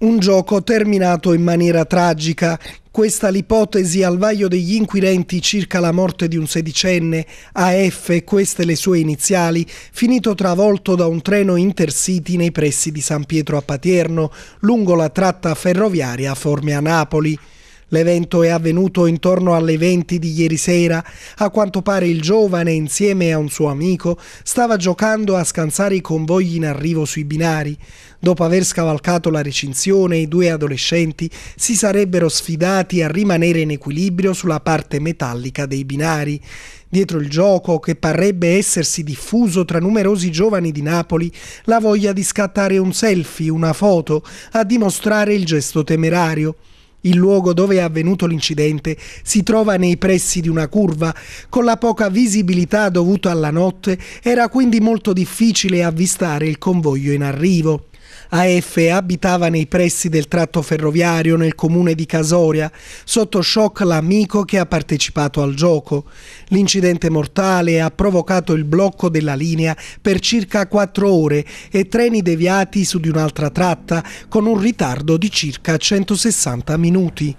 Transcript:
un gioco terminato in maniera tragica. Questa l'ipotesi al vaglio degli inquirenti circa la morte di un sedicenne, AF, queste le sue iniziali, finito travolto da un treno intercity nei pressi di San Pietro a Patierno, lungo la tratta ferroviaria Forme a Napoli. L'evento è avvenuto intorno alle 20 di ieri sera. A quanto pare il giovane, insieme a un suo amico, stava giocando a scansare i convogli in arrivo sui binari. Dopo aver scavalcato la recinzione, i due adolescenti si sarebbero sfidati a rimanere in equilibrio sulla parte metallica dei binari. Dietro il gioco, che parrebbe essersi diffuso tra numerosi giovani di Napoli, la voglia di scattare un selfie, una foto, a dimostrare il gesto temerario. Il luogo dove è avvenuto l'incidente si trova nei pressi di una curva, con la poca visibilità dovuta alla notte era quindi molto difficile avvistare il convoglio in arrivo. AF abitava nei pressi del tratto ferroviario nel comune di Casoria, sotto shock l'amico che ha partecipato al gioco. L'incidente mortale ha provocato il blocco della linea per circa 4 ore e treni deviati su di un'altra tratta con un ritardo di circa 160 minuti.